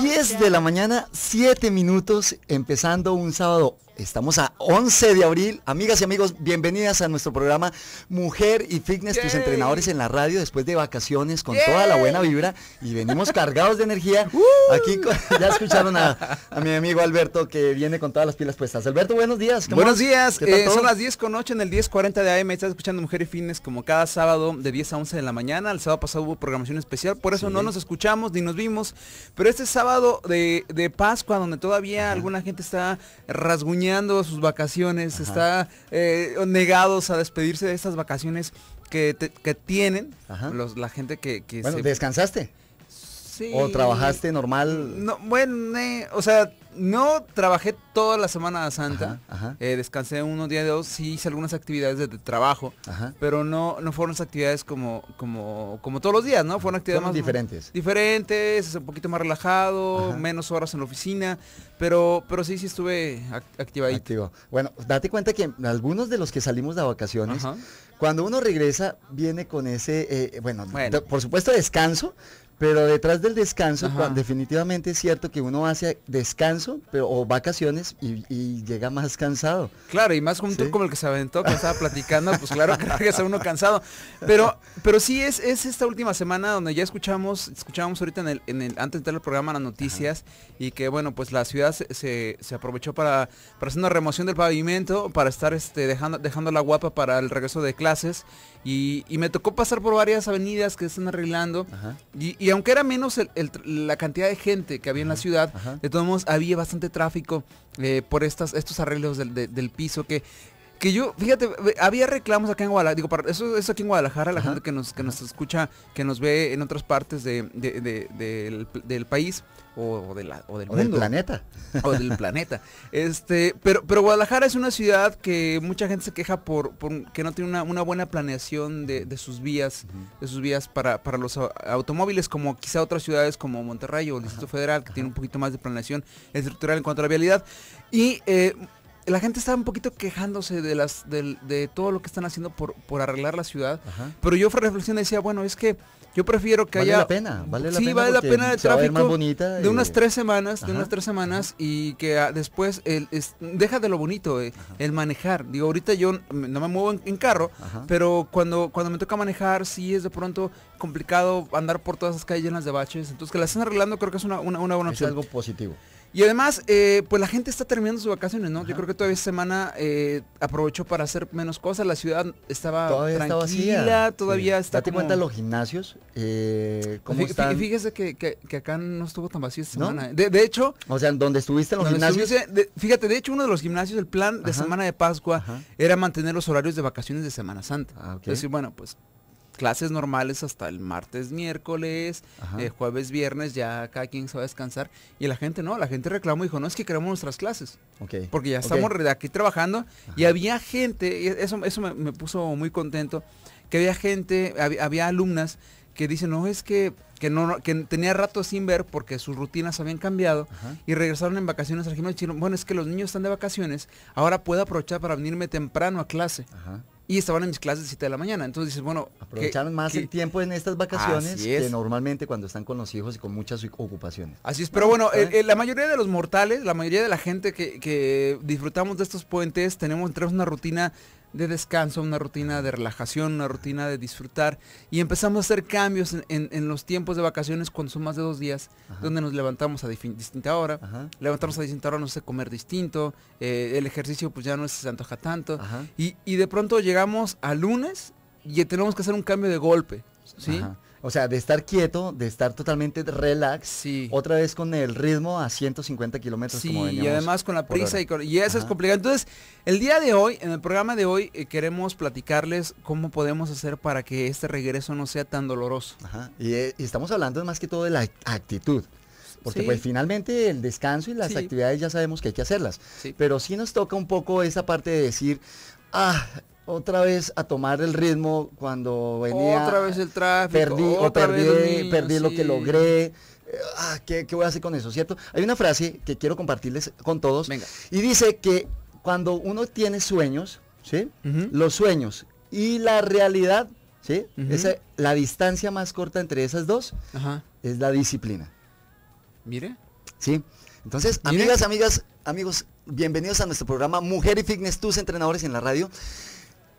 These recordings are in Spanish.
10 de la mañana, 7 minutos, empezando un sábado Estamos a 11 de abril. Amigas y amigos, bienvenidas a nuestro programa Mujer y Fitness, tus entrenadores en la radio después de vacaciones con toda la buena vibra y venimos cargados de energía. Uh. Aquí ya escucharon a, mi amigo Alberto que viene con todas las pilas puestas. Alberto, buenos días. Buenos días. Eh, son las 10 con 8 en el 10.40 de AM. Estás escuchando Mujer y Fitness como cada sábado de 10 a 11 de la mañana. El sábado pasado hubo programación especial, por eso no nos escuchamos ni nos vimos. Pero este sábado de, de Pascua, donde todavía alguna gente está rasguñando sus vacaciones, está eh, negados a despedirse de estas vacaciones que, que tienen la gente que... ¿descansaste? ¿O trabajaste normal? No, bueno, eh, o sea, no trabajé toda la Semana Santa. Eh, descansé unos días de dos. Sí hice algunas actividades de, trabajo. Pero no, no fueron actividades como, como, como todos los días, ¿no? Fueron actividades más. Diferentes. Diferentes, un poquito más relajado, menos horas en la oficina. Pero, pero sí, sí estuve activa activadito. Bueno, date cuenta que algunos de los que salimos de vacaciones, cuando uno regresa, viene con ese, eh, bueno, por supuesto descanso, pero detrás del descanso, definitivamente es cierto que uno hace descanso pero, o vacaciones y, llega más cansado. Claro, y más con como el que se aventó, que estaba platicando, pues claro que regresa uno cansado. Pero, pero sí es, esta última semana donde ya escuchamos, escuchábamos ahorita en el, en el, antes de entrar al programa las noticias y que bueno, pues la ciudad se, aprovechó para, hacer una remoción del pavimento, para estar este, dejando, dejando la guapa para el regreso de clases. Y, me tocó pasar por varias avenidas que están arreglando y aunque era menos la cantidad de gente que había en la ciudad, de todos modos había bastante tráfico eh, por estos arreglos del piso que que yo, fíjate, había reclamos acá en Guadalajara, digo, eso es aquí en Guadalajara, la gente que nos, que nos escucha, que nos ve en otras partes del, país o, de la, del del planeta. O del planeta. Este, pero, pero Guadalajara es una ciudad que mucha gente se queja por, por que no tiene una, una buena planeación de, sus vías, de sus vías para, para los automóviles, como quizá otras ciudades como Monterrey o el Distrito Federal, que tiene un poquito más de planeación estructural en cuanto a la vialidad. Y eh, la gente estaba un poquito quejándose de las de, todo lo que están haciendo por, por arreglar la ciudad. Pero yo reflexión y decía, bueno, es que yo prefiero que haya... Vale la pena, vale la sí, vale la pena el tráfico bonita, de unas tres semanas, de unas tres semanas y que ah, después el, deja de lo bonito, eh, el manejar. Digo, ahorita yo no me muevo en, carro, pero cuando, cuando me toca manejar sí es de pronto complicado andar por todas esas calles llenas de baches. Entonces que la estén arreglando creo que es una, una, una buena es algo positivo. Y además, eh, pues la gente está terminando sus vacaciones, ¿no? Yo creo que todavía esta semana eh, aprovechó para hacer menos cosas. La ciudad estaba tranquila, todavía está ¿Te cuenta los gimnasios, eh, pues Fíjese que, acá no estuvo tan vacío esta semana. ¿eh? De, hecho... O sea, donde estuviste en los gimnasios... fíjate, de hecho, uno de los gimnasios, el plan de semana de Pascua era mantener los horarios de vacaciones de Semana Santa. Ah, es decir, bueno, pues clases normales hasta el martes, miércoles, eh, jueves, viernes, ya cada quien se va a descansar. Y la gente no, la gente reclamó y dijo, no, es que queremos nuestras clases. Porque ya estamos aquí trabajando. Y había gente, y eso, eso me, puso muy contento, que había gente, había, alumnas que dicen, no, es que, que, no, que tenía rato sin ver porque sus rutinas habían cambiado y regresaron en vacaciones al gimnasio. Bueno, es que los niños están de vacaciones, ahora puedo aprovechar para venirme temprano a clase. Ajá y estaban en mis clases de 7 de la mañana. Entonces dices, bueno... Aprovecharon más el tiempo en estas vacaciones que normalmente cuando están con los hijos y con muchas ocupaciones. Así es, pero bueno, la mayoría de los mortales, la mayoría de la gente que, disfrutamos de estos puentes, tenemos, tenemos una rutina de descanso, una rutina de relajación, una rutina de disfrutar. Y empezamos a hacer cambios en, los tiempos de vacaciones cuando son más de dos días, donde nos levantamos a distinta hora, levantamos a distinta hora, no sé comer distinto, eh, el ejercicio pues ya no se antoja tanto. Y, de pronto llegamos al lunes y tenemos que hacer un cambio de golpe, ¿sí? O sea, de estar quieto, de estar totalmente relax, otra vez con el ritmo a 150 kilómetros. Sí, y además con la prisa y, eso es complicado. Entonces, el día de hoy, en el programa de hoy, eh, queremos platicarles cómo podemos hacer para que este regreso no sea tan doloroso. Eh, y, estamos hablando más que todo de la actitud. Porque pues finalmente el descanso y las actividades ya sabemos que hay que hacerlas. Pero sí nos toca un poco esa parte de decir, ah, otra vez a tomar el ritmo cuando venía. Otra vez el tráfico. Perdí, perdí, perdí lo que logré. Eh, ah, ¿qué, voy a hacer con eso? ¿Cierto? Hay una frase que quiero compartirles con todos. Venga. Y dice que cuando uno tiene sueños, ¿sí? Los sueños y la realidad, ¿sí? la distancia más corta entre esas dos es la disciplina. Mire. Sí. Entonces, amigas, amigas, amigos, bienvenidos a nuestro programa Mujer y Fitness, tus entrenadores en la radio.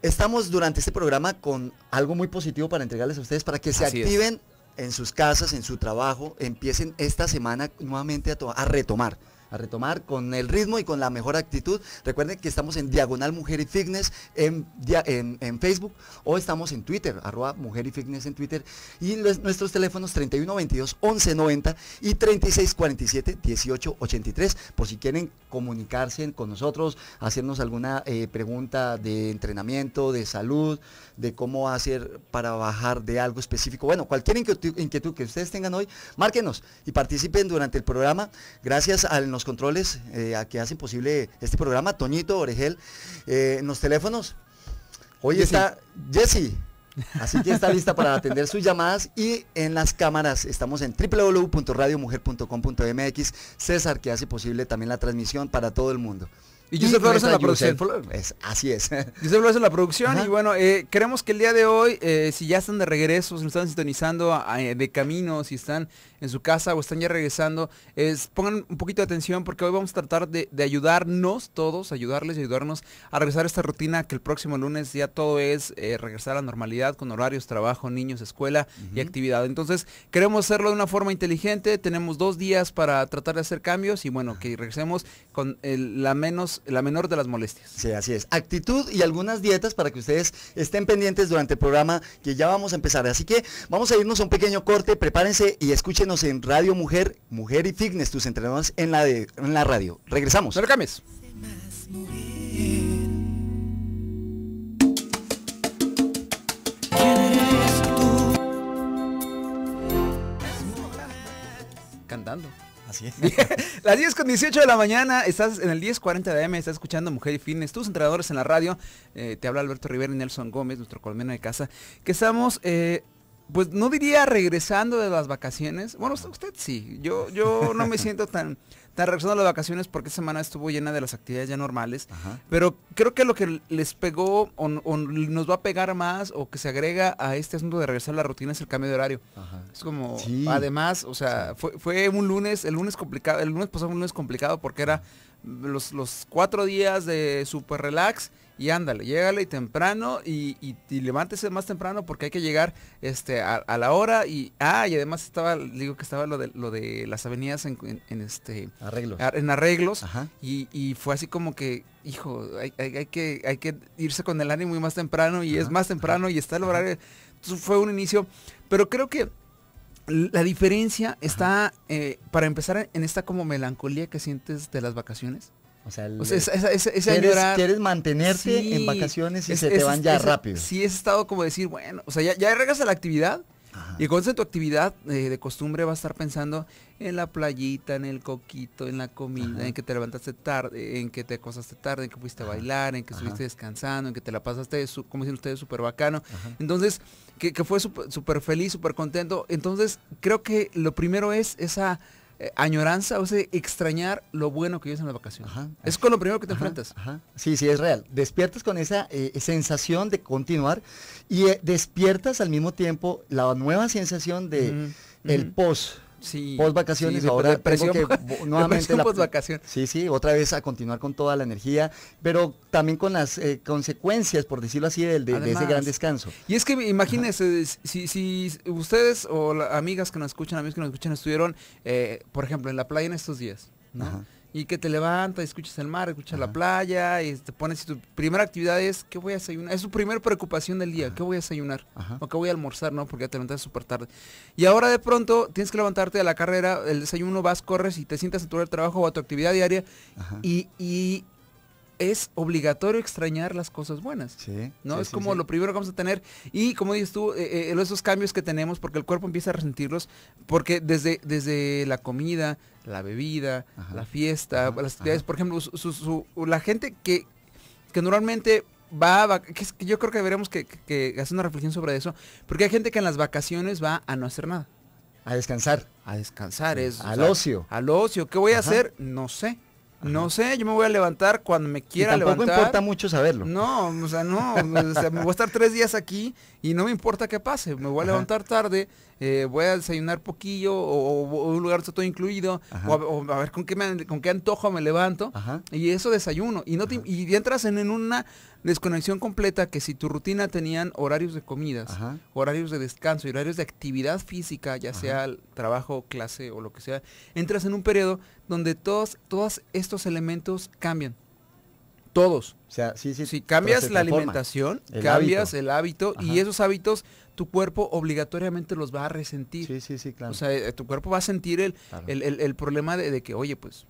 Estamos durante este programa con algo muy positivo para entregarles a ustedes, para que se activen en sus casas, en su trabajo, empiecen esta semana nuevamente a retomar a retomar con el ritmo y con la mejor actitud. Recuerden que estamos en Diagonal Mujer y Fitness en, en, Facebook o estamos en Twitter, arroba Mujer y Fitness en Twitter. Y nuestros teléfonos 3122 1190 y 3647 1883 por si quieren comunicarse con nosotros, hacernos alguna eh, pregunta de entrenamiento, de salud, de cómo hacer para bajar de algo específico. Bueno, cualquier inquietud, que ustedes tengan hoy, márquenos y participen durante el programa. Gracias al controles eh, a que hacen posible este programa, Toñito Orejel, eh, en los teléfonos. Hoy está Jesse. Así que está lista para atender sus llamadas y en las cámaras estamos en www.radiomujer.com.mx. César que hace posible también la transmisión para todo el mundo. Y soy Flores en la producción. Es, así es. soy Flores en la producción. Y bueno, eh, queremos que el día de hoy, eh, si ya están de regreso, si nos están sintonizando de camino, si están en su casa o están ya regresando, es, pongan un poquito de atención porque hoy vamos a tratar de, ayudarnos todos, ayudarles y ayudarnos a regresar a esta rutina que el próximo lunes ya todo es eh, regresar a la normalidad con horarios, trabajo, niños, escuela y actividad. Entonces, queremos hacerlo de una forma inteligente. Tenemos dos días para tratar de hacer cambios y bueno, que regresemos con la menos la menor de las molestias. Sí, así es. Actitud y algunas dietas para que ustedes estén pendientes durante el programa que ya vamos a empezar. Así que vamos a irnos a un pequeño corte, prepárense y escúchenos en Radio Mujer, Mujer y Fitness, tus entrenadores en la, la radio. Regresamos. No Cantando. Así es. Las 10 con 18 de la mañana, estás en el 10.40 de AM, estás escuchando Mujer y Fitness, tus entrenadores en la radio. Eh, te habla Alberto Rivera y Nelson Gómez, nuestro colmena de casa, que estamos... Eh, pues no diría regresando de las vacaciones. Bueno, usted, usted sí. Yo, yo no me siento tan están regresando a las vacaciones porque semana estuvo llena de las actividades ya normales. Pero creo que lo que les pegó o, nos va a pegar más o que se agrega a este asunto de regresar a la rutina es el cambio de horario. Es como, además, o sea, fue, un lunes, el lunes complicado, el lunes pasado un lunes complicado porque era los, los cuatro días de super relax y ándale, llégale temprano y, y, y, levántese más temprano porque hay que llegar este, a, la hora y, ah, además estaba, digo que estaba lo de, lo de las avenidas en, este... Arreglos. en arreglos. Y, fue así como que, hijo, hay, que, hay que irse con el ánimo y más temprano y es más temprano y está el horario. Entonces fue un inicio, pero creo que la diferencia está, eh, para empezar, en esta como melancolía que sientes de las vacaciones. O sea, quieres, mantenerte en vacaciones y se te van ya rápido. Sí, es estado como decir, bueno, o sea, ya, ya a la actividad, y Y entonces tu actividad eh, de costumbre va a estar pensando en la playita, en el coquito, en la comida, en que te levantaste tarde, en que te acostaste tarde, en que fuiste a bailar, en que estuviste descansando, en que te la pasaste, como dicen ustedes, súper bacano. Entonces, que, que fue súper feliz, súper contento. Entonces, creo que lo primero es esa eh, añoranza, o sea, extrañar lo bueno que es en la vacación. es con lo primero que te enfrentas. Sí, sí, es real. Despiertas con esa eh, sensación de continuar y eh, despiertas al mismo tiempo la nueva sensación de el post Sí, vacaciones, sí, ahora nuevamente -vacación. Sí, sí, otra vez a continuar con toda la energía, pero también con las eh, consecuencias, por decirlo así, de, ese gran descanso. Y es que imagínense, si, ustedes o amigas que nos escuchan, amigos que nos escuchan, estuvieron, eh, por ejemplo, en la playa en estos días, ¿no? y que te levantas, escuchas el mar, escuchas la playa, y te pones, y tu primera actividad es, ¿qué voy a desayunar? Es tu primera preocupación del día, ¿qué voy a desayunar? ¿O qué voy a almorzar? ¿No? Porque ya te levantas súper tarde. Y ahora de pronto tienes que levantarte a la carrera, el desayuno, vas, corres y te sientas a tu trabajo o a tu actividad diaria, y es obligatorio extrañar las cosas buenas. ¿no? es como lo primero que vamos a tener. Y como dices tú, eh, eh, esos cambios que tenemos, porque el cuerpo empieza a resentirlos, porque desde, desde la comida, la bebida, la fiesta, las actividades, por ejemplo, la gente que, que normalmente va, a... que que yo creo que veremos que, que, una reflexión sobre eso, porque hay gente que en las vacaciones va a no hacer nada. A descansar. A descansar, es. Al ocio. Al ocio. ¿Qué voy a hacer? No sé. No sé, yo me voy a levantar cuando me quiera tampoco levantar. Tampoco importa mucho saberlo. No, o sea, no, o sea, me voy a estar tres días aquí y no me importa qué pase, me voy a levantar tarde, eh, voy a desayunar poquillo o, un lugar todo incluido, o a, ver con qué, con qué antojo me levanto, y eso desayuno. Y, no entras en, una desconexión completa que si tu rutina tenían horarios de comidas, horarios de descanso y horarios de actividad física, ya sea trabajo, clase o lo que sea, entras en un periodo donde todos, todos estos elementos cambian. Todos. O sea, sí, sí, si cambias la alimentación, cambias el hábito y esos hábitos tu cuerpo obligatoriamente los va a resentir. Sí, sí, sí, claro. O sea, eh, tu cuerpo va a sentir el, problema de que, oye, pues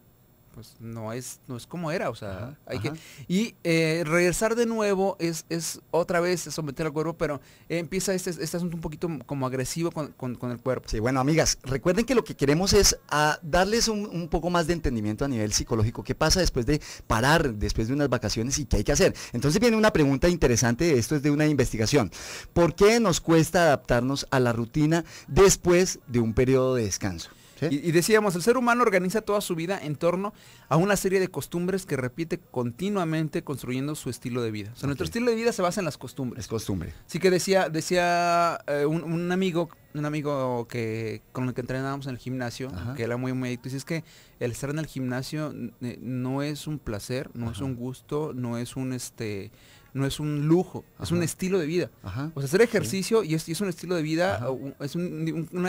pues no es, no es como era, o sea, hay que... Y eh, regresar de nuevo es, otra vez someter al cuerpo, pero empieza este, este asunto un poquito como agresivo con, el cuerpo. Sí, bueno, amigas, recuerden que lo que queremos es darles un, un, poco más de entendimiento a nivel psicológico, qué pasa después de parar, después de unas vacaciones y qué hay que hacer. Entonces viene una pregunta interesante, esto es de una investigación. ¿Por qué nos cuesta adaptarnos a la rutina después de un periodo de descanso? Y, decíamos, el ser humano organiza toda su vida en torno a una serie de costumbres que repite continuamente construyendo su estilo de vida. O sea, nuestro estilo de vida se basa en las costumbres. Es costumbre. Sí que decía, decía eh, un, amigo, un amigo que con el que entrenábamos en el gimnasio, que era muy muy y dice es que el estar en el gimnasio eh, no es un placer, no es un gusto, no es un este no es un lujo, es un estilo de vida. O sea, hacer ejercicio y, es, un estilo de vida, es un,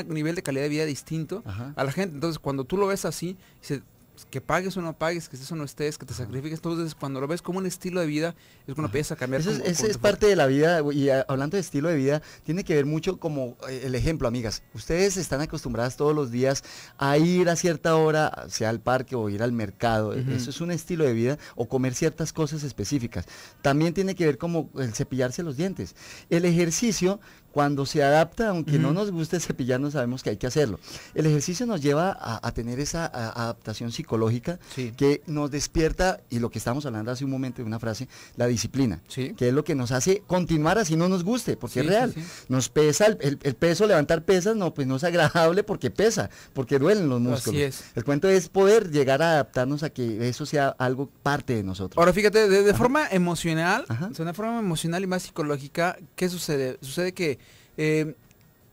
nivel de calidad de vida distinto a la gente. Entonces, cuando tú lo ves así, se, pues, que pagues o no pagues, que estés o no estés, que te sacrifiques. Entonces, cuando lo ves como un estilo de vida, es cuando empiezas a cambiar. Eso es, parte de la vida, y ah, hablando de estilo de vida, tiene que ver mucho como eh, el ejemplo, amigas. Ustedes están acostumbradas todos los días a ir a cierta hora, sea al parque o ir al mercado. E, eso es un estilo de vida, o comer ciertas cosas específicas. También tiene que ver como el cepillarse los dientes. El ejercicio cuando se adapta, aunque no nos guste no sabemos que hay que hacerlo. El ejercicio nos lleva a, tener esa adaptación psicológica que nos despierta, y lo que estamos hablando hace un momento de una frase, la disciplina, que es lo que nos hace continuar así no nos guste, porque es real. Nos pesa, el, peso, levantar pesas, no, pues no es agradable porque pesa, porque duelen los músculos. El cuento es poder llegar a adaptarnos a que eso sea algo parte de nosotros. Ahora fíjate, de, forma emocional, de una forma emocional y más psicológica, ¿qué sucede? Sucede que Em,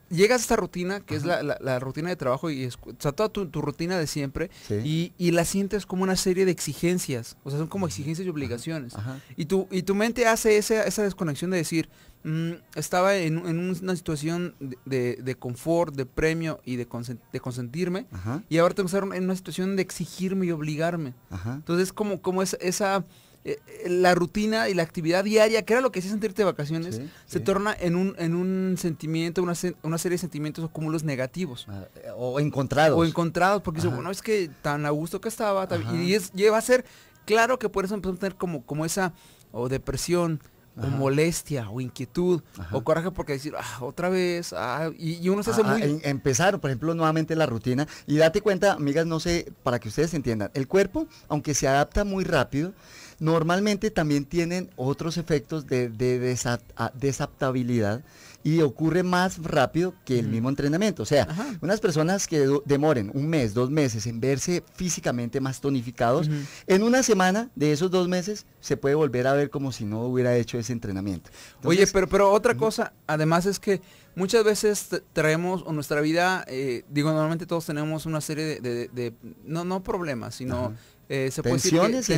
llegas a esta rutina, que es la, rutina de trabajo y es, o toda tu, rutina de siempre, y, la sientes como una serie de exigencias, o sea, son como exigencias y obligaciones. Y, tu, y tu mente hace esa, esa desconexión de decir, mm, estaba en, una situación de, confort, de premio y de, de consentirme, y ahora tengo que estar en una situación de exigirme y obligarme. Entonces, como, como esa eh, eh, la rutina y la actividad diaria, que era lo que hacía sentirte de vacaciones, se torna en un, en un sentimiento, una, una serie de sentimientos o cúmulos negativos. Ah, eh, o encontrados. O encontrados, porque dice, bueno, es que tan a gusto que estaba, y, es, lleva a ser, claro que por eso empezó a tener como, como esa, o depresión, o molestia o inquietud o coraje porque decir ah, otra vez ah", y, uno se hace muy por ejemplo nuevamente la rutina y date cuenta amigas no sé para que ustedes entiendan el cuerpo aunque se adapta muy rápido Normalmente también tienen otros efectos de, de desaptabilidad y ocurre más rápido que el mismo entrenamiento. O sea, unas personas que demoren un mes, dos meses en verse físicamente más tonificados, en una semana de esos dos meses se puede volver a ver como si no hubiera hecho ese entrenamiento. Oye, pero, pero otra cosa, además es que muchas veces traemos o nuestra vida, eh, digo, normalmente todos tenemos una serie de, no, no problemas, sino... Eh, tensiones,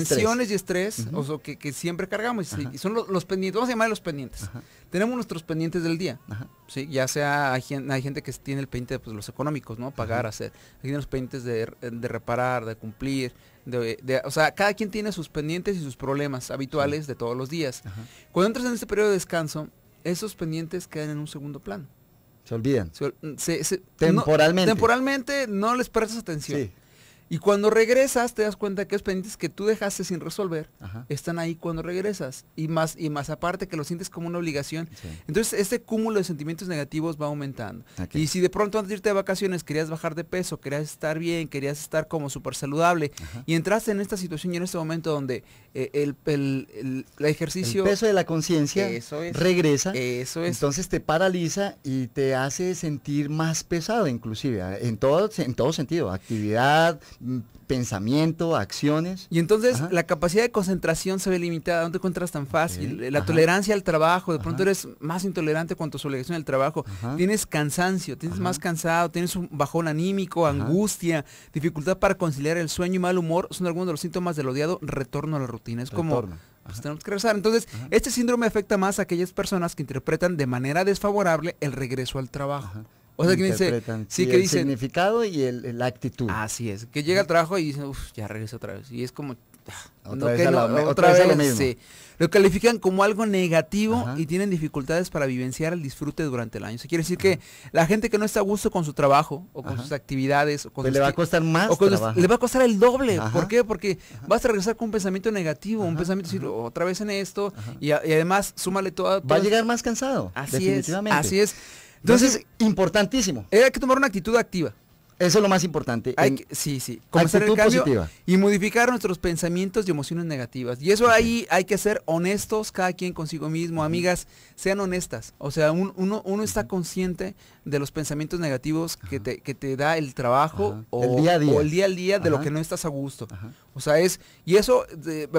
y estrés. y o que, siempre cargamos. Y son los, pendientes, vamos a llamar los pendientes. Tenemos nuestros pendientes del día, Ajá. Ya sea, hay, gente que tiene el pendiente de pues, los económicos, ¿no? Pagar, hacer. Hay tiene los pendientes de, de, reparar, de cumplir. De, o sea, cada quien tiene sus pendientes y sus problemas habituales de todos los días. Cuando entras en este periodo de descanso, esos pendientes quedan en un segundo plano. Se olvidan. Mm, temporalmente. temporalmente no les prestas atención. Y cuando regresas te das cuenta que los pendientes que tú dejaste sin resolver están ahí cuando regresas. Y más, y más aparte que lo sientes como una obligación. Entonces este cúmulo de sentimientos negativos va aumentando. Y si de pronto antes de irte de vacaciones querías bajar de peso, querías estar bien, querías estar como súper saludable y entraste en esta situación y en este momento donde eh, el, ejercicio... El peso de la conciencia regresa. Eso Entonces te paraliza y te hace sentir más pesado inclusive, ¿eh? en todo, en todo sentido, actividad pensamiento, acciones. Y entonces la capacidad de concentración se ve limitada, ¿Dónde te encuentras tan fácil. La tolerancia al trabajo, de pronto eres más intolerante con su obligación al trabajo. Tienes cansancio, tienes más cansado, tienes un bajón anímico, angustia, dificultad para conciliar el sueño y mal humor. Son algunos de los síntomas del odiado retorno a la rutina. Es como pues, tenemos que regresar. Entonces, este síndrome afecta más a aquellas personas que interpretan de manera desfavorable el regreso al trabajo. O sea, que dice, sí, que el significado y el, la actitud. Así es, que llega al trabajo y dice, uff, ya regreso otra vez. Y es como, otra, vez, lo, mismo. lo califican como algo negativo y tienen dificultades para vivenciar el disfrute durante el año. Se quiere decir que la gente que no está a gusto con su trabajo o con sus actividades o con pues le va a costar más le va a costar el doble. ¿Por qué? Porque vas a regresar con un pensamiento negativo, un pensamiento otra vez en esto y, además súmale todo. Va a llegar más cansado. Así es. Así es. Entonces, importantísimo. Hay que tomar una actitud activa. Eso es lo más importante. Hay sí, sí. Comenzar positiva. y modificar nuestros pensamientos y emociones negativas. Y eso ahí hay que ser honestos, cada quien consigo mismo. Amigas, sean honestas. O sea, uno, está consciente de los pensamientos negativos que, te, que te, da el trabajo o el día, día. al día de lo que no estás a gusto. O sea, es, y eso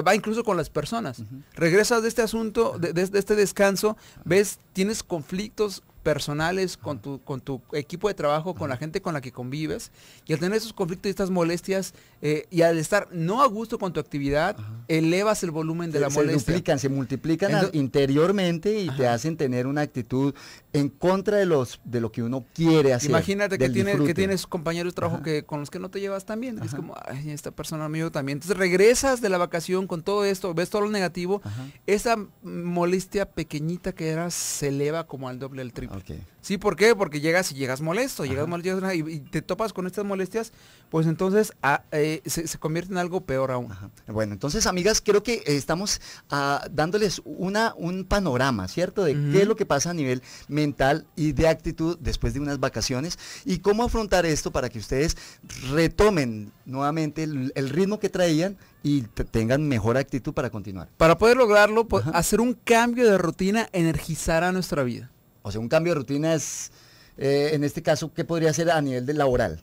va incluso con las personas. Regresas de este asunto, de, de este descanso, ves, tienes conflictos personales, con tu, con tu equipo de trabajo, con la gente con la que convives. Y al tener esos conflictos y estas molestias, eh, y al estar no a gusto con tu actividad, elevas el volumen de la molestia. Se se multiplican interiormente y te hacen tener una actitud en contra de, los, de lo que uno quiere hacer. Imagínate que, que tienes compañeros de trabajo que, con los que no te llevas tan bien. Es como, ay, esta persona mío también. Entonces regresas de la vacación con todo esto, ves todo lo negativo. Esa molestia pequeñita que era se eleva como al doble, del triple. Sí, ¿por qué? Porque llegas y llegas molesto, llegas y, te topas con estas molestias, pues entonces ah, eh, se, convierte en algo peor aún. Bueno, entonces amigas, creo que eh, estamos ah, dándoles una, un panorama, ¿cierto? De qué es lo que pasa a nivel mental y de actitud después de unas vacaciones y cómo afrontar esto para que ustedes retomen nuevamente el, ritmo que traían y tengan mejor actitud para continuar. Para poder lograrlo, pues, hacer un cambio de rutina Energizar a nuestra vida. O sea, un cambio de rutina es, eh, en este caso, ¿qué podría ser a nivel laboral?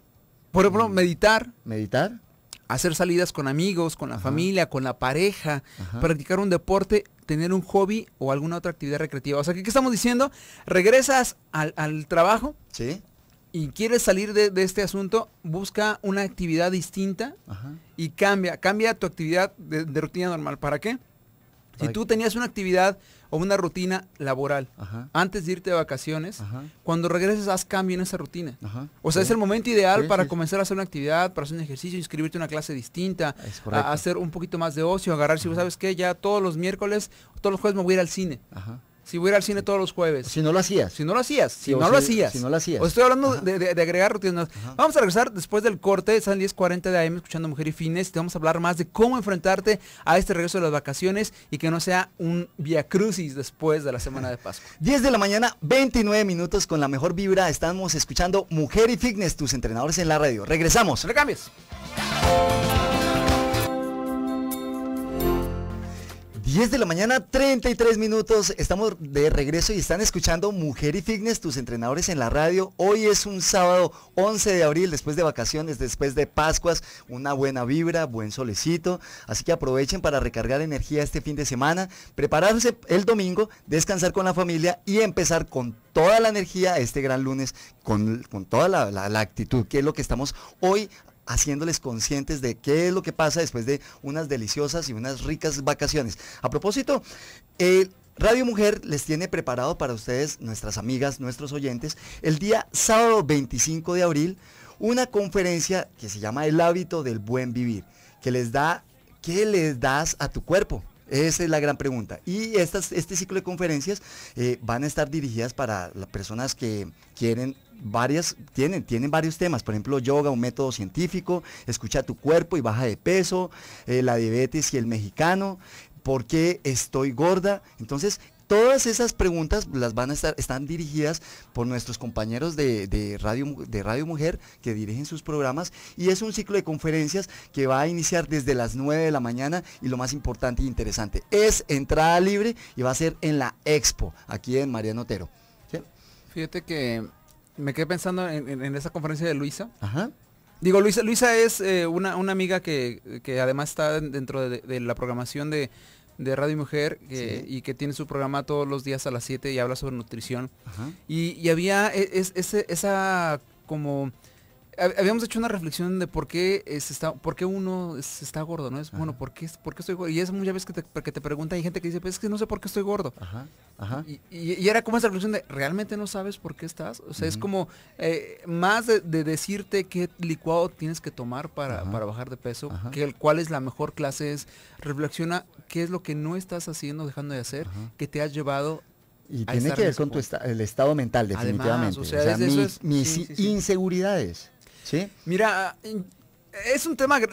Por ejemplo, meditar. Meditar. Hacer salidas con amigos, con la familia, con la pareja, practicar un deporte, tener un hobby o alguna otra actividad recreativa. O sea, ¿qué, estamos diciendo? Regresas al, trabajo. Sí y quieres salir de, este asunto, busca una actividad distinta y cambia, cambia tu actividad de, rutina normal. ¿Para qué? Si tú tenías una actividad o una rutina laboral antes de irte de vacaciones. Cuando regreses, haz cambio en esa rutina. O sea, es el momento ideal para comenzar a hacer una actividad, para hacer un ejercicio, inscribirte a una clase distinta, hacer un poquito más de ocio, agarrar si sabes que ya todos los miércoles, todos los jueves me voy a ir al cine si voy a ir al cine todos los jueves. Si no lo hacías. Si no lo hacías. Si, no lo hacías. Si no lo hacías. O estoy hablando de, agregar rutinas. Vamos a regresar después del corte. Están 10.40 de AM escuchando Mujer y Fitness Te vamos a hablar más de cómo enfrentarte a este regreso de las vacaciones y que no sea un via crucis después de la semana de Pascua. 10 de la mañana, 29 minutos con la mejor vibra. Estamos escuchando Mujer y Fitness, tus entrenadores en la radio. Regresamos. No 10 de la mañana, 33 minutos. Estamos de regreso y están escuchando Mujer y Fitness, tus entrenadores en la radio. Hoy es un sábado 11 de abril, después de vacaciones, después de Pascuas. Una buena vibra, buen solecito. Así que aprovechen para recargar energía este fin de semana, prepararse el domingo, descansar con la familia y empezar con toda la energía este gran lunes, con, toda la actitud, que es lo que estamos hoy haciéndoles conscientes de qué es lo que pasa después de unas deliciosas y unas ricas vacaciones. A propósito, eh, Radio Mujer les tiene preparado para ustedes, nuestras amigas, nuestros oyentes, el día sábado 25 de abril, una conferencia que se llama El hábito del buen vivir, que les da, ¿qué les das a tu cuerpo? Esa es la gran pregunta. Y este ciclo de conferencias eh, van a estar dirigidas para las personas que quieren varias, tienen, tienen varios temas, por ejemplo, yoga, un método científico, escucha tu cuerpo y baja de peso, eh, la diabetes y el mexicano, por qué estoy gorda. Entonces, Todas esas preguntas las van a estar, están dirigidas por nuestros compañeros de, Radio, de Radio Mujer que dirigen sus programas y es un ciclo de conferencias que va a iniciar desde las 9 de la mañana y lo más importante e interesante es entrada libre y va a ser en la Expo, aquí en Mariano Otero. Fíjate que me quedé pensando en, esa conferencia de Luisa. Ajá. Digo, Luisa, Luisa es eh, una, una, amiga que, además está dentro de la programación de, de Radio Mujer y que tiene su programa todos los días a las 7 y habla sobre nutrición. Y, había e, esa como habíamos hecho una reflexión de por qué eh, está, por uno está gordo, ¿no? bueno, ¿por qué, ¿por estoy gordo? Y es muchas veces que te, que te preguntan, hay gente que dice, pues es que no sé por qué estoy gordo. Ajá, ajá. Y, era como esa reflexión de, ¿realmente no sabes por qué estás? O sea, es como eh, más de, decirte qué licuado tienes que tomar para, bajar de peso, que cuál es la mejor clase es, reflexiona qué es lo que no estás haciendo, dejando de hacer, que te has llevado y tiene que ver con tu el estado mental, definitivamente. Además, o sea, mis, mis inseguridades. Mira, es un tema que,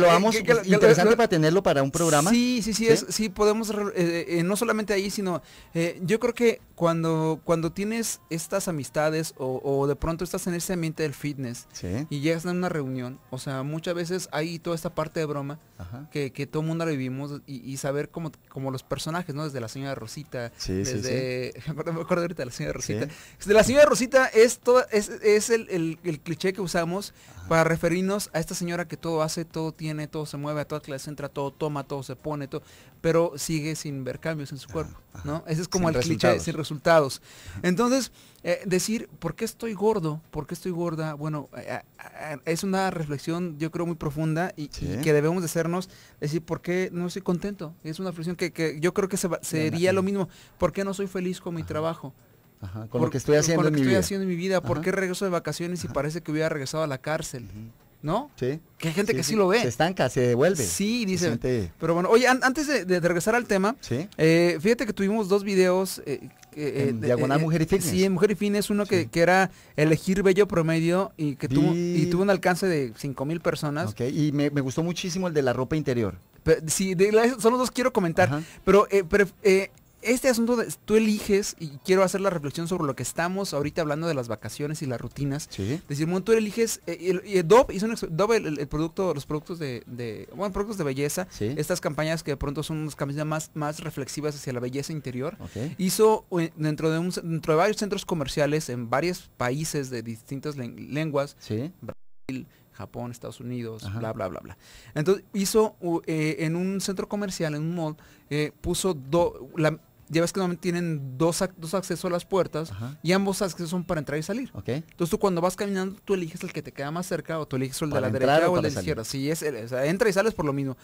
lo vamos interesante para tenerlo para un programa sí sí sí Es, sí podemos eh, eh, no solamente ahí sino eh, yo creo que cuando, cuando tienes estas amistades o, de pronto estás en ese ambiente del fitness y llegas a una reunión, o sea, muchas veces hay toda esta parte de broma que, que todo mundo la vivimos y, saber como, como los personajes, ¿no? Desde la señora Rosita, desde... me, acuerdo, ahorita de la señora Rosita. Desde la señora Rosita es, es, el, cliché que usamos para referirnos a esta señora que todo hace, todo tiene, todo se mueve, a toda clase entra, todo toma, todo se pone, todo, pero sigue sin ver cambios en su cuerpo, ¿no? Ese es como el cliché resultados. Entonces, eh, decir, ¿por qué estoy gordo? ¿Por qué estoy gorda? Bueno, es una reflexión, yo creo, muy profunda y, que debemos de hacernos, decir, ¿por qué no estoy contento? Es una reflexión que, yo creo que sería lo mismo. ¿Por qué no soy feliz con mi trabajo? Ajá. Con, lo que estoy haciendo en mi vida. ¿Por qué regreso de vacaciones y parece que hubiera regresado a la cárcel? ¿no? Sí. Que hay gente que sí, lo ve. Se estanca, se devuelve. Sí, dice. Pero bueno, oye, antes de, regresar al tema, eh, fíjate que tuvimos dos videos eh, eh, en Diagonal eh, Mujer y eh, fin Sí, Mujer y es uno que, que, era elegir bello promedio y que tuvo, y tuvo un alcance de cinco mil personas. Ok Y me, gustó muchísimo el de la ropa interior. sí, de son los dos quiero comentar. Pero, pero este asunto de, tú eliges, y quiero hacer la reflexión sobre lo que estamos ahorita hablando de las vacaciones y las rutinas. Sí. Decir, bueno, tú eliges, eh, el, eh, Dove hizo el, producto, los productos de, bueno, productos de belleza, estas campañas que de pronto son unas campañas más, más reflexivas hacia la belleza interior, hizo eh, dentro de, un, de varios centros comerciales en varios países de distintas lenguas, Brasil, Japón, Estados Unidos, bla, bla, bla, bla. Entonces hizo en un centro comercial, en un mall, puso la, ya ves que normalmente tienen dos, dos accesos a las puertas y ambos accesos son para entrar y salir. Entonces tú cuando vas caminando, tú eliges el que te queda más cerca o tú eliges el de la derecha o el de la izquierda. Sí, es, entra y sales por lo mismo.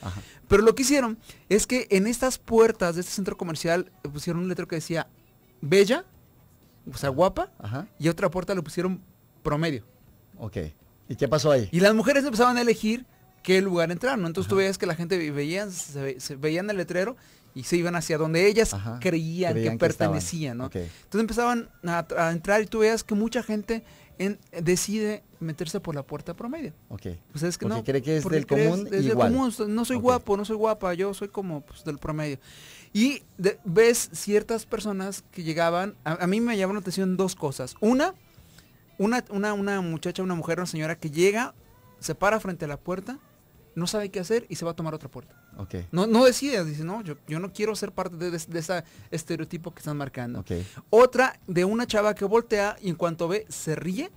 Pero lo que hicieron es que en estas puertas de este centro comercial pusieron un letrero que decía bella, o sea, guapa, y otra puerta lo pusieron promedio. Ok. ¿Y qué pasó ahí? Y las mujeres empezaban a elegir qué lugar entrar, ¿no? Entonces tú veías que la gente veía, se, veían el letrero y se iban hacia donde ellas creían, que, pertenecían, ¿no? Entonces empezaban a, entrar y tú veas que mucha gente decide meterse por la puerta promedio. Ok. Pues es que porque no, cree que es del común no soy guapo, no soy guapa, yo soy como pues, del promedio. Y ves ciertas personas que llegaban, a, mí me llaman la atención dos cosas. una, una muchacha, una mujer, una señora que llega, se para frente a la puerta, no sabe qué hacer y se va a tomar otra puerta. No, no decides, dice, no, yo, no quiero ser parte de, ese estereotipo que están marcando. Otra de una chava que voltea y en cuanto ve, se ríe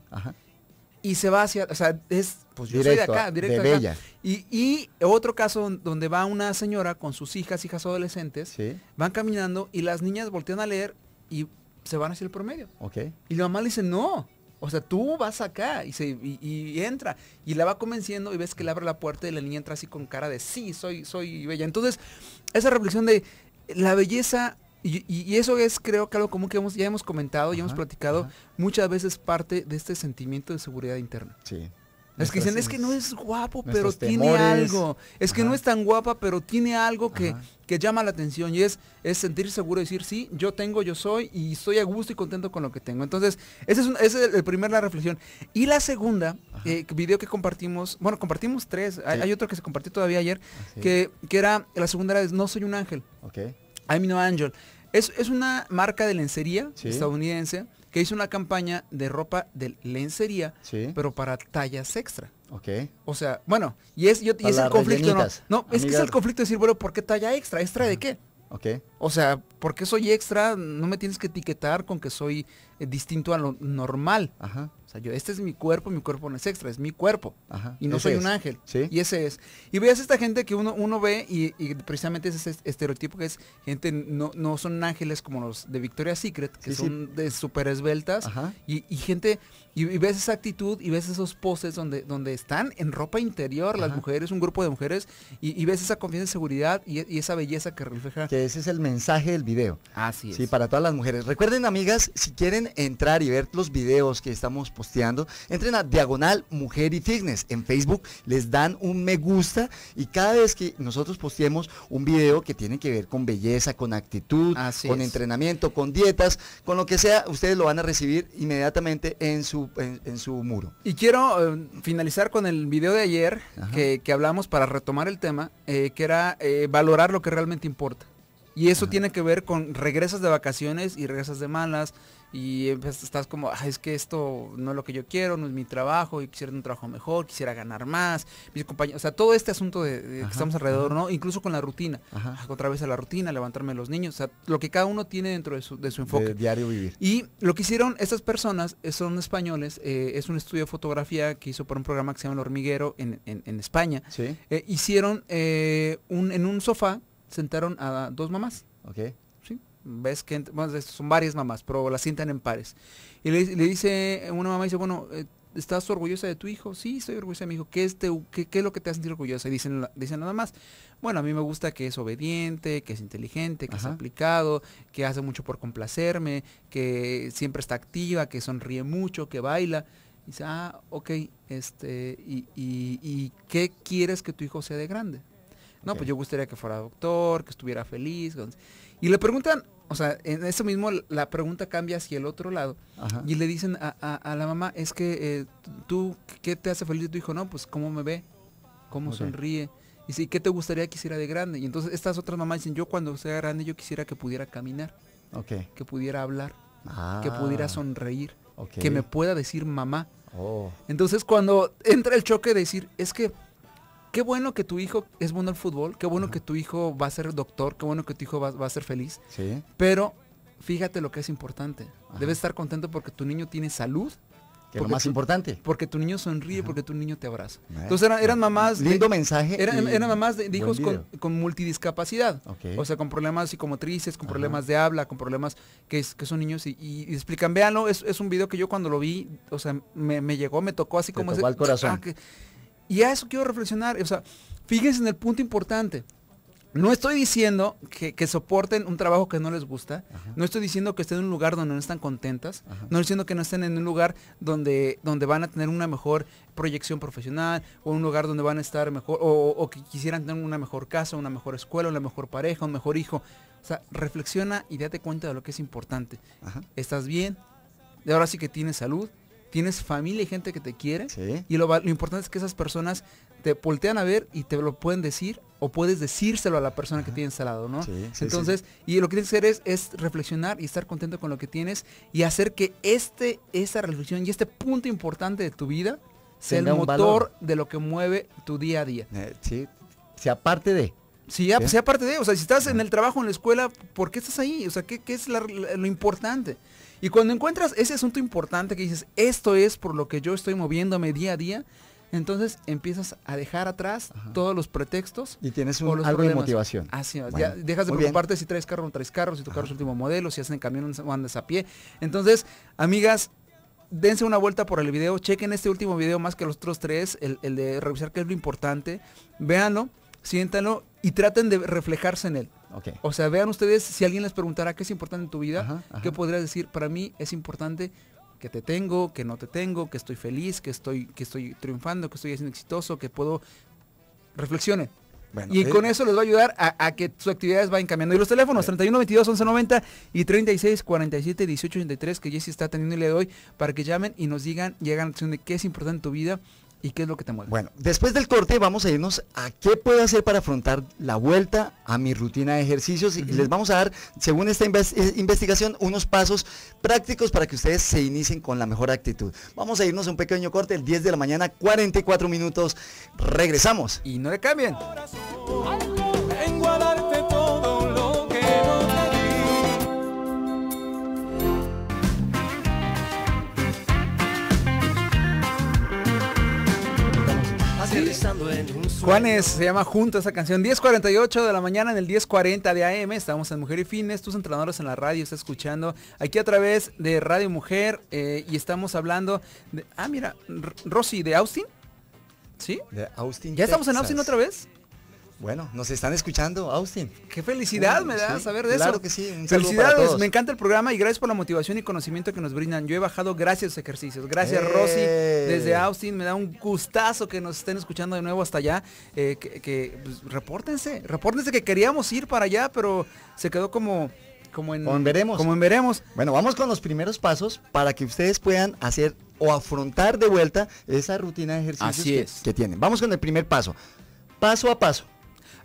y se va hacia, o sea, es, pues yo soy de acá, directo Y, otro caso donde va una señora con sus hijas, hijas adolescentes, van caminando y las niñas voltean a leer y se van hacia el promedio. Y la mamá le dice, no, o sea, tú vas acá y, se, entra. Y la va convenciendo y ves que le abre la puerta y la niña entra así con cara de, sí, soy, soy bella. Entonces, esa reflexión de la belleza, y, eso es creo que algo común que hemos, ya hemos comentado, y ya hemos platicado, muchas veces parte de este sentimiento de seguridad interna. Sí. Es que dicen, es que no es guapo, pero tiene algo. Es que no es tan guapa, pero tiene algo que, llama la atención. Y es, es sentir seguro, decir, sí, yo tengo, yo soy, y estoy a gusto y contento con lo que tengo. Entonces, esa es, un, primera el primer, la reflexión. Y la segunda, eh, video que compartimos, bueno, compartimos tres. Hay, otro que se compartió todavía ayer, ah, que, que era, la segunda era, no soy un ángel. Ok. I'm no angel Es, una marca de lencería estadounidense que hizo una campaña de ropa de lencería, pero para tallas extra. Ok. O sea, bueno, y es, yo, el conflicto, ¿no? No, es que es el conflicto de decir, bueno, ¿por qué talla extra? ¿Extra de qué? Ok. O sea, ¿por qué soy extra? No me tienes que etiquetar con que soy eh, distinto a lo normal. O sea, yo, este es mi cuerpo, mi cuerpo no es extra, es mi cuerpo. Y no soy un ángel. Y ese es. Y veas esta gente que uno, uno ve y, precisamente ese este estereotipo que es gente, no, son ángeles como los de Victoria's Secret, que son de súper esbeltas. Y, gente, y, ves esa actitud y ves esos poses donde, donde están en ropa interior las mujeres, un grupo de mujeres, y, ves esa confianza y seguridad y, esa belleza que refleja. Que ese es el mensaje del video. Así es. Sí, para todas las mujeres. Recuerden, amigas, si quieren entrar y ver los videos que estamos posteando, entren a Diagonal Mujer y Fitness en Facebook, les dan un me gusta y cada vez que nosotros posteemos un video que tiene que ver con belleza, con actitud, con entrenamiento, con dietas, con lo que sea, ustedes lo van a recibir inmediatamente en su, en, su muro. Y quiero eh, finalizar con el video de ayer que, hablamos para retomar el tema, eh, que era eh, valorar lo que realmente importa. Y eso tiene que ver con regresas de vacaciones y regresas de malas, y estás como, es que esto no es lo que yo quiero, no es mi trabajo, y quisiera un trabajo mejor, quisiera ganar más, mis compañeros, o sea, todo este asunto de, que estamos alrededor, ¿no? Incluso con la rutina, ah, otra vez a la rutina, levantarme los niños, o sea, lo que cada uno tiene dentro de su, de su enfoque. diario vivir. Y lo que hicieron estas personas, son españoles, eh, es un estudio de fotografía que hizo por un programa que se llama El Hormiguero en, España. ¿Sí? Eh, hicieron eh, en un sofá, sentaron a dos mamás. ok ves que son varias mamás, pero las sientan en pares. Y le, dice, una mamá dice, bueno, eh, ¿estás orgullosa de tu hijo? Sí, estoy orgullosa de mi hijo. ¿Qué es, lo que te hace sentir orgullosa? Y dicen, dicen nada más, bueno, a mí me gusta que es obediente, que es inteligente, que es aplicado, que hace mucho por complacerme, que siempre está activa, que sonríe mucho, que baila. Y dice, ah, ok, este, y, ¿qué quieres que tu hijo sea de grande? No, pues yo gustaría que fuera doctor, que estuviera feliz. Y le preguntan o sea, en eso mismo la pregunta cambia hacia el otro lado. Y le dicen a, la mamá, es que eh, tú, ¿qué te hace feliz tu hijo? No, pues cómo me ve, cómo sonríe. Y sí, ¿qué te gustaría que hiciera de grande? Y entonces estas otras mamás dicen, yo cuando sea grande yo quisiera que pudiera caminar, que pudiera hablar, que ah. pudiera sonreír, que me pueda decir mamá. Oh. Entonces cuando entra el choque de decir, es que qué bueno que tu hijo es bueno al fútbol, qué bueno que tu hijo va a ser doctor, qué bueno que tu hijo va, a ser feliz. Sí. Pero fíjate lo que es importante. Debes estar contento porque tu niño tiene salud. Que lo más importante. Porque tu niño sonríe, porque tu niño te abraza. Entonces eran, mamás... Lindo mensaje. Eran, mamás de, hijos con, multidiscapacidad. O sea, con problemas psicomotrices, con problemas de habla, con problemas que, son niños y, explican, véanlo, es, un video que yo cuando lo vi, o sea, me, llegó, me tocó así como... Tocó ese, corazón. Y a eso quiero reflexionar. O sea, fíjense en el punto importante. No estoy diciendo que, soporten un trabajo que no les gusta, no estoy diciendo que estén en un lugar donde no están contentas, no estoy diciendo que no estén en un lugar donde, donde van a tener una mejor proyección profesional, o un lugar donde van a estar mejor, o, que quisieran tener una mejor casa, una mejor escuela, una mejor pareja, un mejor hijo. O sea, reflexiona y date cuenta de lo que es importante. ¿Estás bien? De ahora sí que tienes salud, tienes familia y gente que te quiere. Y lo, importante es que esas personas te voltean a ver y te lo pueden decir o puedes decírselo a la persona que tienes al lado, ¿no? Entonces, y lo que tienes que hacer es, reflexionar y estar contento con lo que tienes y hacer que este, esa reflexión y este punto importante de tu vida sea el motor de lo que mueve tu día a día. Eh, sí, aparte de, Sí, ¿sí? sea parte de, o sea, si estás en ah. el trabajo, en la escuela, ¿por qué estás ahí? O sea, ¿qué, es lo importante? Y cuando encuentras ese asunto importante que dices, esto es por lo que yo estoy moviéndome día a día, entonces empiezas a dejar atrás todos los pretextos. Y tienes algo de motivación. Así ya dejas de preocuparte si traes carro o no traes carro, si tu carro es el último modelo, si hacen camión o andas a pie. Entonces, amigas, dense una vuelta por el video, chequen este último video más que los otros tres, el, el de revisar qué es lo importante, véanlo siéntanlo y traten de reflejarse en él. O sea, vean ustedes, si alguien les preguntara qué es importante en tu vida, ¿qué podrías decir? Para mí es importante que te tengo, que no te tengo, que estoy feliz, que estoy, que estoy triunfando, que estoy haciendo exitoso, que puedo... Reflexionen. y con eso les va a ayudar a, que sus actividades vayan cambiando. Y los teléfonos, 31 22 11 90 y 36 47 18 que Jesse está teniendo el día de hoy, para que llamen y nos digan, llegan hagan la acción de qué es importante en tu vida ¿Y qué es lo que te mueve? Bueno, después del corte vamos a irnos a qué puedo hacer para afrontar la vuelta a mi rutina de ejercicios y les vamos a dar, según esta eh, investigación, unos pasos prácticos para que ustedes se inicien con la mejor actitud. Vamos a irnos a un pequeño corte, el 10 de la mañana, 44 minutos. Regresamos. Y no le cambien. Juanes, se llama Junto esa canción. 10.48 de la mañana en el 10.40 de AM. Estamos en Mujer y Fines, tus entrenadores en la radio, está escuchando aquí a través de Radio Mujer eh, y estamos hablando de... Ah, mira, Rosy de Austin. ¿Sí? De Austin. ¿Ya estamos en Austin otra vez? Bueno, nos están escuchando, Austin. Qué felicidad me da saber de eso. Claro que sí. Felicidades, me encanta el programa y gracias por la motivación y conocimiento que nos brindan. Yo he bajado gracias a los ejercicios. Gracias, Rosy, eh. desde Austin. Me da un gustazo que nos estén escuchando de nuevo hasta allá. Eh, que, que pues, repórtense, repórtense que queríamos ir para allá, pero se quedó como como en, veremos. Como veremos. Bueno, vamos con los primeros pasos para que ustedes puedan hacer o afrontar de vuelta esa rutina de ejercicios que tienen. Vamos con el primer paso. Paso a paso.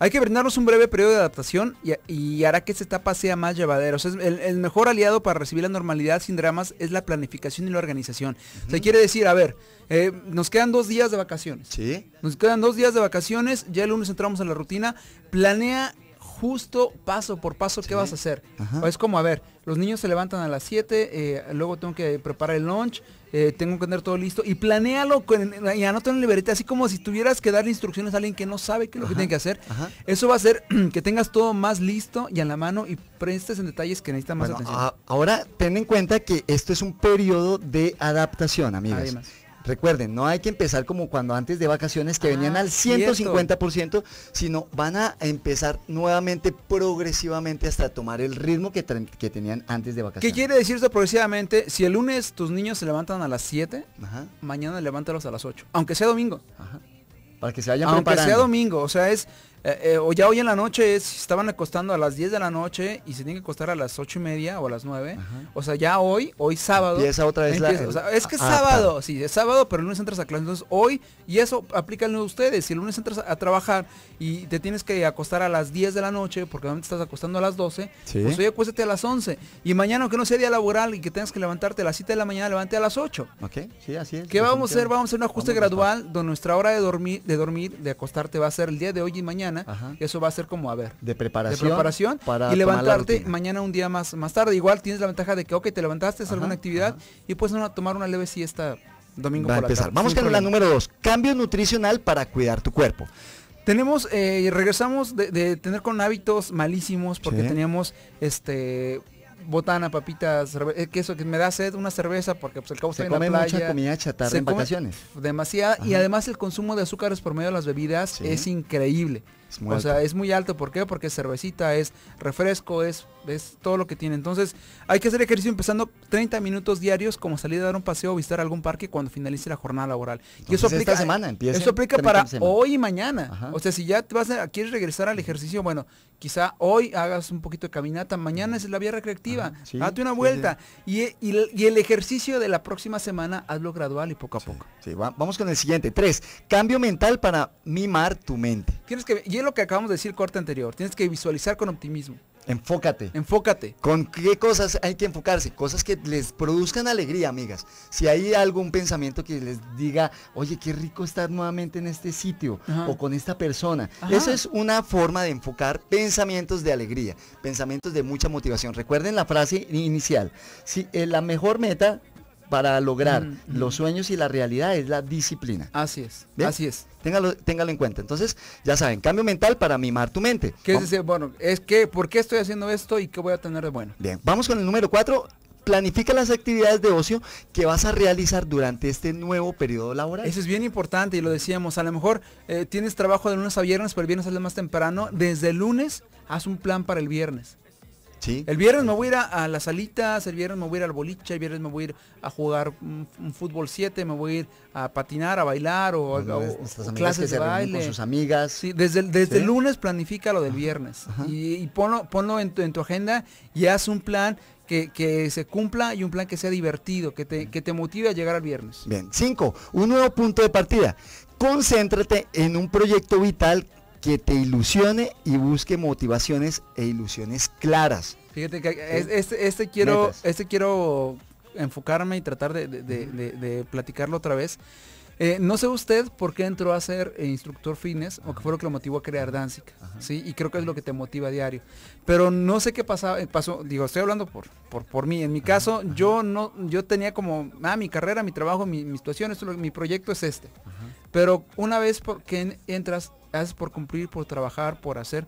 Hay que brindarnos un breve periodo de adaptación y, hará que esta etapa sea más llevadera. O sea, el, mejor aliado para recibir la normalidad sin dramas es la planificación y la organización. O sea, quiere decir, a ver, eh, nos quedan dos días de vacaciones. Sí. Nos quedan dos días de vacaciones, ya el lunes entramos en la rutina. Planea justo paso por paso qué vas a hacer. Es como, a ver, los niños se levantan a las 7, eh, luego tengo que preparar el lunch, eh, tengo que tener todo listo y planealo con, y anota en libreta, así como si tuvieras que darle instrucciones a alguien que no sabe qué es lo que tiene que hacer. Eso va a hacer que tengas todo más listo y en la mano y prestes en detalles que necesitan más atención. ahora ten en cuenta que esto es un periodo de adaptación, amigas. Recuerden, no hay que empezar como cuando antes de vacaciones que ah, venían al 150%, sino van a empezar nuevamente progresivamente hasta tomar el ritmo que, que tenían antes de vacaciones. ¿Qué quiere decir eso progresivamente? Si el lunes tus niños se levantan a las 7, mañana levántalos a las 8, aunque sea domingo. Para que se vayan Aunque sea domingo, o sea, es eh, eh, o ya hoy en la noche es, estaban acostando a las 10 de la noche y se tienen que acostar a las 8 y media o a las 9. O sea, ya hoy, hoy sábado. Y esa otra vez es que es ah, sábado, sí, es sábado, pero el lunes entras a clase. Entonces hoy, y eso aplícalo a ustedes, si el lunes entras a, trabajar y te tienes que acostar a las 10 de la noche, porque normalmente estás acostando a las 12, pues hoy acuéstate a las 11. Y mañana, aunque no sea día laboral y que tengas que levantarte a las 7 de la mañana, levante a las 8. Ok, sí, así es. ¿Qué vamos a hacer? Vamos a hacer un ajuste gradual donde nuestra hora de dormir, de dormir, de acostarte va a ser el día de hoy y mañana eso va a ser como, a ver. De preparación. preparación. Para y levantarte mañana un día más, más tarde. Igual tienes la ventaja de que, ok, te levantaste, es alguna actividad y puedes tomar una leve siesta domingo va a empezar. Vamos con la número dos. Cambio nutricional para cuidar tu cuerpo. Tenemos, eh, regresamos de, tener con hábitos malísimos porque teníamos este botana, papitas, eh, queso, que me da sed, una cerveza, porque pues el cabo está en la playa. mucha comida chatarra en vacaciones. Demasiada, y además el consumo de azúcares por medio de las bebidas es increíble o sea, es muy alto. ¿Por qué? Porque es cervecita, es refresco, es, todo lo que tiene. Entonces, hay que hacer ejercicio empezando 30 minutos diarios como salir a dar un paseo o visitar algún parque cuando finalice la jornada laboral. y eso aplica, esta semana empieza. Eso aplica para hoy y mañana. O sea, si ya te vas a, quieres regresar al ejercicio, bueno, quizá hoy hagas un poquito de caminata, mañana es la vía recreativa, sí, date una vuelta. Y, el ejercicio de la próxima semana hazlo gradual y poco a poco. Sí, vamos con el siguiente. Tres, cambio mental para mimar tu mente. Tienes que lo que acabamos de decir corte anterior, tienes que visualizar con optimismo. Enfócate. Enfócate. ¿Con qué cosas hay que enfocarse? Cosas que les produzcan alegría, amigas. Si hay algún pensamiento que les diga, oye, qué rico estar nuevamente en este sitio o con esta persona. esa Eso es una forma de enfocar pensamientos de alegría, pensamientos de mucha motivación. Recuerden la frase inicial. Si eh, la mejor meta para lograr mm, mm. los sueños y la realidad es la disciplina. Así es, así es. Téngalo, en cuenta. Entonces, ya saben, cambio mental para mimar tu mente. ¿Qué es decir, bueno, es que, ¿por qué estoy haciendo esto y qué voy a tener de bueno? Bien, vamos con el número cuatro. Planifica las actividades de ocio que vas a realizar durante este nuevo periodo laboral. Eso es bien importante y lo decíamos, a lo mejor eh, tienes trabajo de lunes a viernes, pero el viernes sale más temprano. Desde el lunes, haz un plan para el viernes el viernes me voy a ir a, las salitas, el viernes me voy a ir al boliche, el viernes me voy a ir a jugar un, fútbol 7, me voy a ir a patinar, a bailar o, clases de baile. Con sus amigas. Sí, desde, desde el lunes planifica lo del viernes y, ponlo, en, tu, en tu agenda y haz un plan que, se cumpla y un plan que sea divertido, que te, que te motive a llegar al viernes. Bien, cinco, un nuevo punto de partida. Concéntrate en un proyecto vital que te ilusione y busque motivaciones e ilusiones claras. Fíjate que este, quiero, este quiero enfocarme y tratar de platicarlo otra vez. Eh, no sé usted por qué entró a ser eh, instructor fitness o qué fue lo que lo motivó a crear Danzig, ¿sí? Y creo que es lo que te motiva a diario. Pero no sé qué pasaba, eh, pasó, digo, estoy hablando por, por, por mí. En mi caso, yo no, yo tenía como, ah, mi carrera, mi trabajo, mi, situación, mi proyecto es este. Pero una vez por, que entras, haces por cumplir, por trabajar, por hacer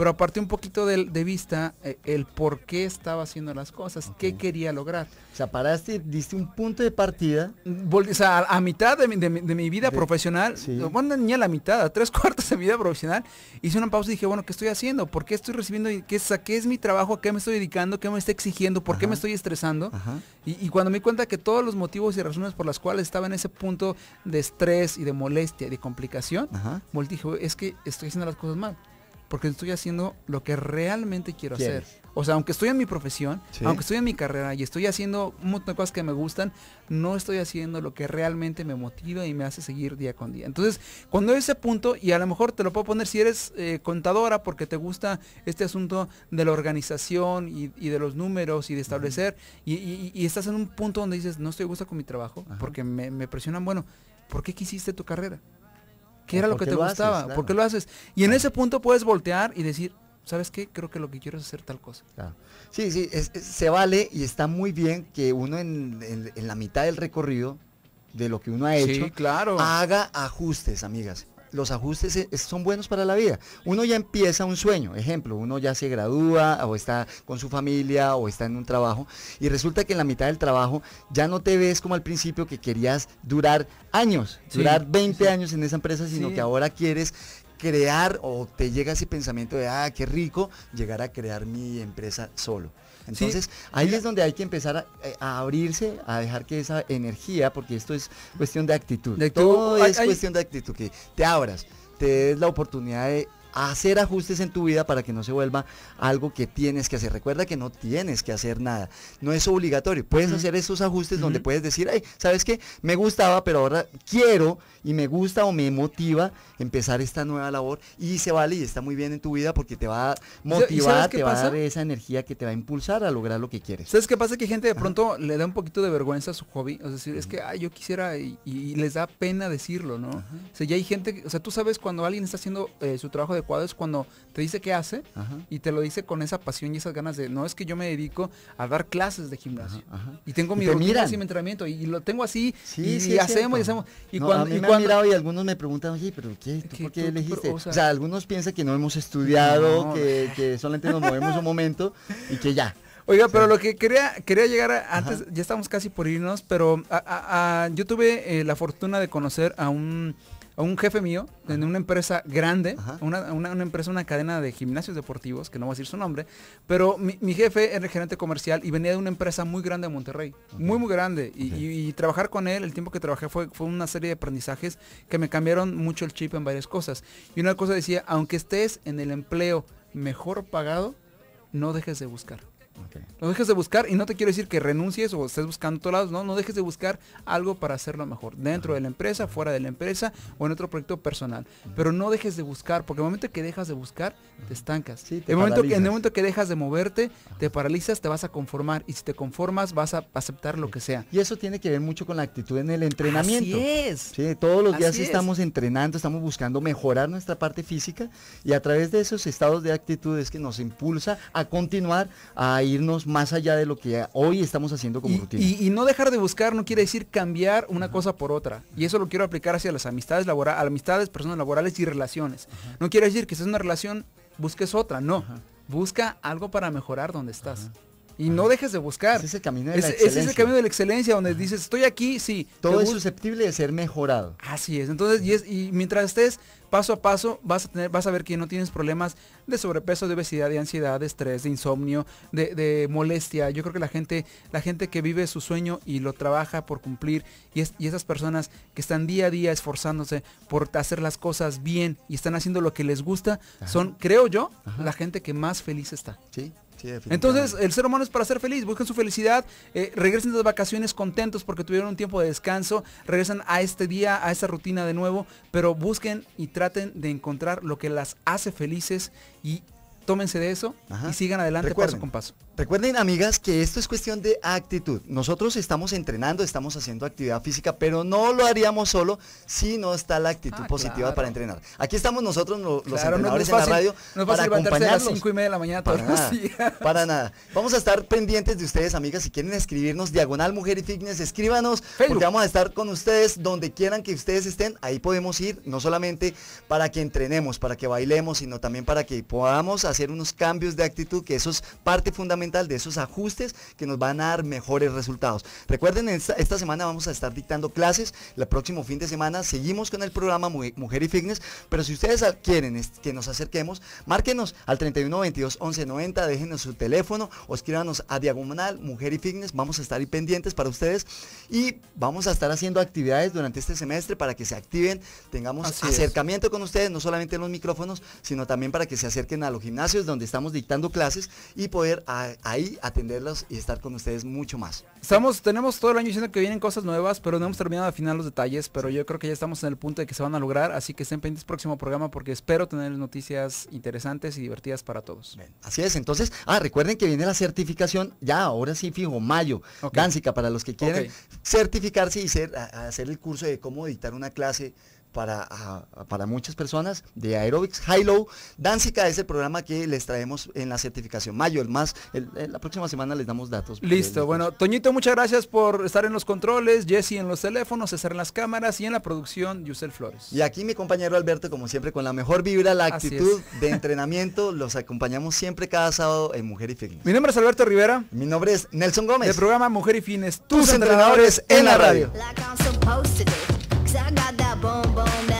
pero aparte un poquito de, vista eh, el por qué estaba haciendo las cosas, qué quería lograr. O sea, paraste, diste un punto de partida. Mm, o sea, a, mitad de mi, vida profesional, cuando bueno, ni a la mitad, a tres cuartos de mi vida profesional, hice una pausa y dije, bueno, ¿qué estoy haciendo? ¿Por qué estoy recibiendo? ¿Qué, qué es mi trabajo? ¿A qué me estoy dedicando? ¿Qué me está exigiendo? ¿Por qué me estoy estresando? Y, cuando me di cuenta que todos los motivos y razones por las cuales estaba en ese punto de estrés y de molestia y de complicación, Ajá. dije, es que estoy haciendo las cosas mal porque estoy haciendo lo que realmente quiero hacer. O sea, aunque estoy en mi profesión, aunque estoy en mi carrera y estoy haciendo muchas cosas que me gustan, no estoy haciendo lo que realmente me motiva y me hace seguir día con día. Entonces, cuando ese punto, y a lo mejor te lo puedo poner si eres eh, contadora porque te gusta este asunto de la organización y, de los números y de establecer, y, estás en un punto donde dices, no estoy gusto con mi trabajo, porque me presionan, bueno, ¿por qué quisiste tu carrera? ¿Qué era lo que te gustaba? ¿Por qué lo haces? Y en ese punto puedes voltear y decir, ¿sabes qué? Creo que lo que quiero es hacer tal cosa. Sí, sí, se vale y está muy bien que uno en, la mitad del recorrido de lo que uno ha hecho, haga ajustes, amigas los ajustes e, son buenos para la vida. Uno ya empieza un sueño, ejemplo, uno ya se gradúa o está con su familia o está en un trabajo y resulta que en la mitad del trabajo ya no te ves como al principio que querías durar años, durar 20 años en esa empresa, sino que ahora quieres crear o te llega ese pensamiento de, ah, qué rico llegar a crear mi empresa solo. Entonces, ahí es donde hay que empezar eh, a, abrirse, a dejar que esa energía, porque esto es cuestión de actitud. De Todo es cuestión de actitud, que te abras, te des la oportunidad de hacer ajustes en tu vida para que no se vuelva algo que tienes que hacer. Recuerda que no tienes que hacer nada, no es obligatorio. Puedes hacer esos ajustes donde puedes decir, ay, ¿sabes qué? Me gustaba, pero ahora quiero y me gusta o me motiva empezar esta nueva labor y se vale y está muy bien en tu vida porque te va a motivar, te va a dar esa energía que te va a impulsar a lograr lo que quieres. ¿Sabes qué pasa? Que gente de pronto le da un poquito de vergüenza a su hobby, o sea, decir, es que ay, yo quisiera y, les da pena decirlo, ¿no? O sea, ya hay gente, o sea, tú sabes cuando alguien está haciendo eh, su trabajo de es cuando te dice qué hace y te lo dice con esa pasión y esas ganas de, no es que yo me dedico a dar clases de gimnasio y tengo mi rutina y entrenamiento y, lo tengo así y, hacemos y hacemos. Y cuando, y y algunos me preguntan, oye, pero ¿qué? elegiste? o, sea, algunos piensan que no hemos estudiado, que, solamente nos movemos un momento y que ya. Oiga, pero lo que quería, quería llegar antes, ya estamos casi por irnos, pero a, yo tuve eh, la fortuna de conocer a un un jefe mío en una empresa grande, una, una, empresa, una cadena de gimnasios deportivos, que no voy a decir su nombre, pero mi, jefe era gerente comercial y venía de una empresa muy grande de Monterrey, muy, muy grande. Y, y, trabajar con él, el tiempo que trabajé fue, fue una serie de aprendizajes que me cambiaron mucho el chip en varias cosas. Y una cosa decía, aunque estés en el empleo mejor pagado, no dejes de buscar. No dejes de buscar, y no te quiero decir que renuncies o estés buscando todos lados, no, no dejes de buscar algo para hacerlo mejor, dentro de la empresa, fuera de la empresa o en otro proyecto personal. Pero no dejes de buscar, porque el momento que dejas de buscar, te estancas. momento en el momento que dejas de moverte, te paralizas, te vas a conformar, y si te conformas, vas a aceptar lo que sea. Y eso tiene que ver mucho con la actitud en el entrenamiento. Así es. todos los días estamos entrenando, estamos buscando mejorar nuestra parte física, y a través de esos estados de actitud es que nos impulsa a continuar a irnos más allá de lo que hoy estamos haciendo como y, rutina. Y, no dejar de buscar no quiere decir cambiar una cosa por otra. Y eso lo quiero aplicar hacia las amistades laborales, amistades, personas laborales y relaciones. No quiere decir que si es una relación, busques otra, no. Busca algo para mejorar donde estás y no dejes de buscar. Es ese camino de es, la excelencia. Es ese camino de la excelencia donde dices, estoy aquí, sí. Todo es susceptible de ser mejorado. Así es. Entonces, y, mientras estés paso a paso, vas a, vas a ver que no tienes problemas de sobrepeso, de obesidad, de ansiedad, de estrés, de insomnio, de, molestia. Yo creo que la gente, la gente que vive su sueño y lo trabaja por cumplir, y, esas personas que están día a día esforzándose por hacer las cosas bien y están haciendo lo que les gusta, son, creo yo, la gente que más feliz está. Sí. Entonces, el ser humano es para ser feliz, busquen su felicidad, eh, regresen de las vacaciones contentos porque tuvieron un tiempo de descanso, regresan a este día, a esta rutina de nuevo, pero busquen y traten de encontrar lo que las hace felices y tómense de eso y sigan adelante paso con paso. Recuerden, amigas, que esto es cuestión de actitud. Nosotros estamos entrenando, estamos haciendo actividad física, pero no lo haríamos solo si no está la actitud ah, positiva para entrenar. Aquí estamos nosotros, los entrenadores en la radio, para acompañarlos. A las cinco y media de la mañana todos para nada, Para nada. Vamos a estar pendientes de ustedes, amigas. Si quieren escribirnos Diagonal Mujer y Fitness, escríbanos, porque vamos a estar con ustedes donde quieran que ustedes estén. Ahí podemos ir, no solamente para que entrenemos, para que bailemos, sino también para que podamos hacer unos cambios de actitud, que eso es parte fundamental de esos ajustes que nos van a dar mejores resultados. Recuerden, esta, semana vamos a estar dictando clases, el próximo fin de semana seguimos con el programa Mujer y Fitness, pero si ustedes quieren que nos acerquemos, márquenos al 3122 1190, déjenos su teléfono o escríbanos a diagonal Mujer y Fitness, vamos a estar ahí pendientes para ustedes y vamos a estar haciendo actividades durante este semestre para que se activen, tengamos acercamiento con ustedes, no solamente en los micrófonos, sino también para que se acerquen a los gimnasios donde estamos dictando clases y poder a, ah, ahí atenderlos y estar con ustedes mucho más. Estamos, tenemos todo el año diciendo que vienen cosas nuevas, pero no hemos terminado de afinar los detalles, pero yo creo que ya estamos en el punto de que se van a lograr, así que estén pendientes próximo programa porque espero tener noticias interesantes y divertidas para todos. así es, entonces, ah, recuerden que viene la certificación, ya, ahora sí fijo, mayo, okay. para los que quieren certificarse y ser, hacer el curso de cómo editar una clase para, ah, para muchas personas de Aerobics High Low. Danzica es el programa que les traemos en la certificación mayo, el más, eh, la próxima semana les damos datos. Listo, bueno, Toñito, muchas gracias por estar en los controles, Jesse en los teléfonos, César en las cámaras y en la producción, Yusel Flores. Y aquí mi compañero Alberto, como siempre, con la mejor vibra, la actitud de entrenamiento, los acompañamos siempre cada sábado en Mujer y Fitness. Mi nombre es Alberto Rivera. Mi nombre es Nelson Gómez. El programa Mujer y Fines, tus, entrenadores, en la radio. I got that boom boom. That